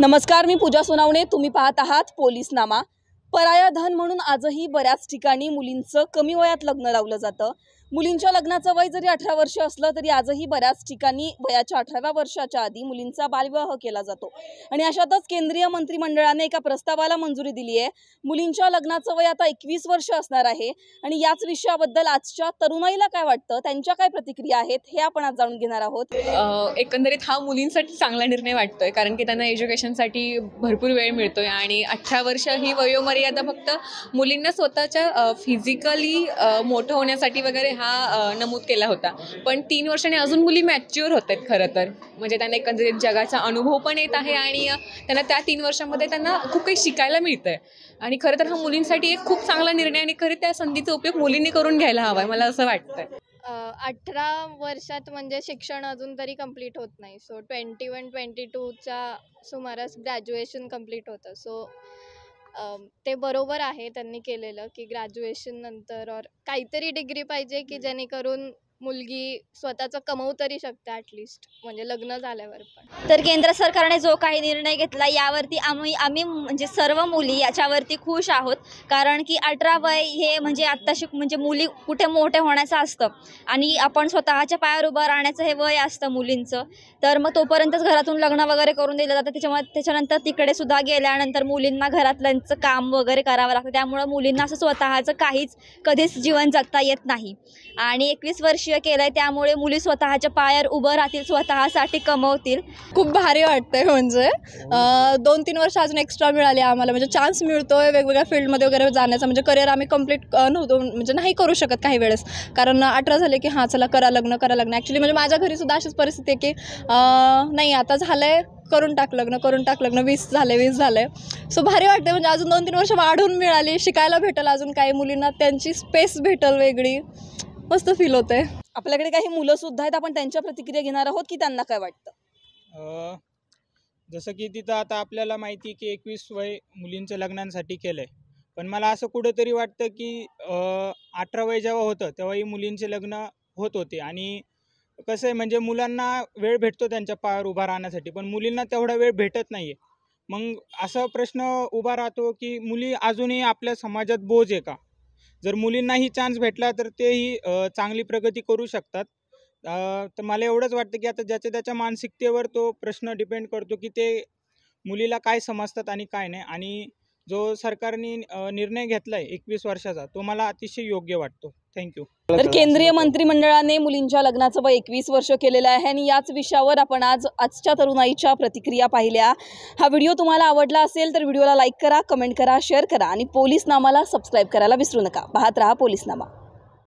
नमस्कार मी पूजा सोनावणे तुम्ही पाहत आहात नामा, पराया धन म्हणून आजही बऱ्याच ठिकाणी मुलींचं कमी वयात लग्न लावलं जातं मुलींच्या लग्नाचं वय जरी अठरा वर्ष असलं तरी आजही बऱ्याच ठिकाणी वयाच्या अठराव्या वर्षाच्या आधी मुलींचा बालविवाह केला जातो आणि अशातच केंद्रीय मंत्रिमंडळाने एका प्रस्तावाला मंजुरी दिली आहे मुलींच्या लग्नाचं वय आता एकवीस वर्ष असणार आहे आणि याच विषयाबद्दल आजच्या तरुणाईला काय वाटतं त्यांच्या काय प्रतिक्रिया आहेत हे आपण आज जाणून घेणार आहोत एकंदरीत हा मुलींसाठी चांगला निर्णय वाटतोय कारण की त्यांना एज्युकेशनसाठी भरपूर वेळ मिळतोय आणि अठरा वर्ष ही वयोमर्यादा फक्त मुलींना स्वतःच्या फिजिकली मोठं होण्यासाठी वगैरे हा नमूद केला होता पण तीन वर्षाने अजून मुली मॅच्युअर होत आहेत खरं तर म्हणजे त्यांना एकंदरीत जगाचा अनुभव पण येत आहे आणि त्यांना त्या तीन वर्षामध्ये त्यांना खूप काही शिकायला मिळतंय आहे आणि खरं तर हा मुलींसाठी एक खूप चांगला निर्णय आणि खरं त्या संधीचा उपयोग मुलींनी करून घ्यायला हवा आहे मला असं वाटतं अठरा वर्षात म्हणजे शिक्षण अजून तरी कम्प्लीट होत नाही सो ट्वेंटी वन ट्वेंटी टूच्या सुमारास ग्रॅज्युएशन कम्प्लीट होतं सो ते बरोबर आहे त्यांनी केलेलं की ग्रॅज्युएशननंतर और काहीतरी डिग्री पाहिजे की जेणेकरून मुलगी स्वतःचं कमवू तरी शकते ॲटलिस्ट म्हणजे लग्न झाल्यावर पण तर केंद्र सरकारने जो काही निर्णय घेतला यावरती आम्ही आम्ही म्हणजे सर्व मुली याच्यावरती खुश आहोत कारण की अठरा वय हे म्हणजे आत्ताशी म्हणजे मुली कुठे मोठे होण्याचं असतं आणि आपण स्वतःच्या पायावर उभं राहण्याचं हे वय असतं मुलींचं तर मग तोपर्यंतच घरातून लग्न वगैरे करून दिलं जातं त्याच्यामुळे त्याच्यानंतर तिकडे सुद्धा गेल्यानंतर मुलींना घरातल्यांचं काम वगैरे करावं लागतं त्यामुळं मुलींना असं स्वतःचं काहीच कधीच जीवन जगता येत नाही आणि एकवीस वर्षी लक्ष्य केलं त्यामुळे मुली स्वतःच्या पायावर उभं राहतील स्वतःसाठी कमवतील खूप भारी वाटतंय म्हणजे दोन तीन वर्ष अजून एक्स्ट्रा मिळाले आम्हाला म्हणजे चान्स मिळतोय वेगवेगळ्या फील्डमध्ये वगैरे जाण्याचा म्हणजे करिअर आम्ही कंप्लीट नव्हतो म्हणजे नाही करू शकत काही वेळेस कारण अठरा झाले की हां चला करा लग्न करा लग्न ॲक्च्युली म्हणजे माझ्या घरीसुद्धा अशीच परिस्थिती आहे की नाही आता झालंय करून टाक लग्न करून टाक लग्न वीस झाले वीस झालंय सो भारी वाटते म्हणजे अजून दोन तीन वर्ष वाढून मिळाली शिकायला भेटेल अजून काही मुलींना त्यांची स्पेस भेटेल वेगळी मस्त फील होते आपल्याकडे काही मुलं सुद्धा आहेत आपण त्यांच्या प्रतिक्रिया घेणार आहोत की त्यांना काय वाटतं जसं की तिथं आता आपल्याला माहिती की एकवीस वय मुलींचं लग्नांसाठी केलंय पण मला असं कुठेतरी वाटतं की अठरा वय जेव्हा होतं तेव्हाही मुलींचे लग्न होत होते आणि कसं आहे म्हणजे मुलांना वेळ भेटतो त्यांच्या पायावर उभा राहण्यासाठी पण मुलींना तेवढा वेळ भेटत नाही आहे मग असा प्रश्न उभा राहतो की मुली अजूनही आपल्या समाजात बोज आहे का जर मुलींनाही चान्स भेटला तर तेही चांगली प्रगती करू शकतात तर मला एवढंच वाटतं की आता ज्याच्या त्याच्या मानसिकतेवर तो प्रश्न डिपेंड करतो की ते मुलीला काय समजतात आणि काय नाही आणि जो सरकारने निर्णय घेतलाय एकवीस वर्षाचा तो मला अतिशय योग्य वाटतो थँक्यू तर केंद्रीय मंत्रिमंडळाने मुलींच्या लग्नाचं वय एकवीस वर्ष केलेलं आहे आणि याच विषयावर आपण आज आजच्या तरुणाईच्या प्रतिक्रिया पाहिल्या हा व्हिडिओ तुम्हाला आवडला असेल तर व्हिडिओला लाईक करा कमेंट करा शेअर करा आणि पोलीस नामाला सबस्क्राईब करायला विसरू नका पाहत राहा नामा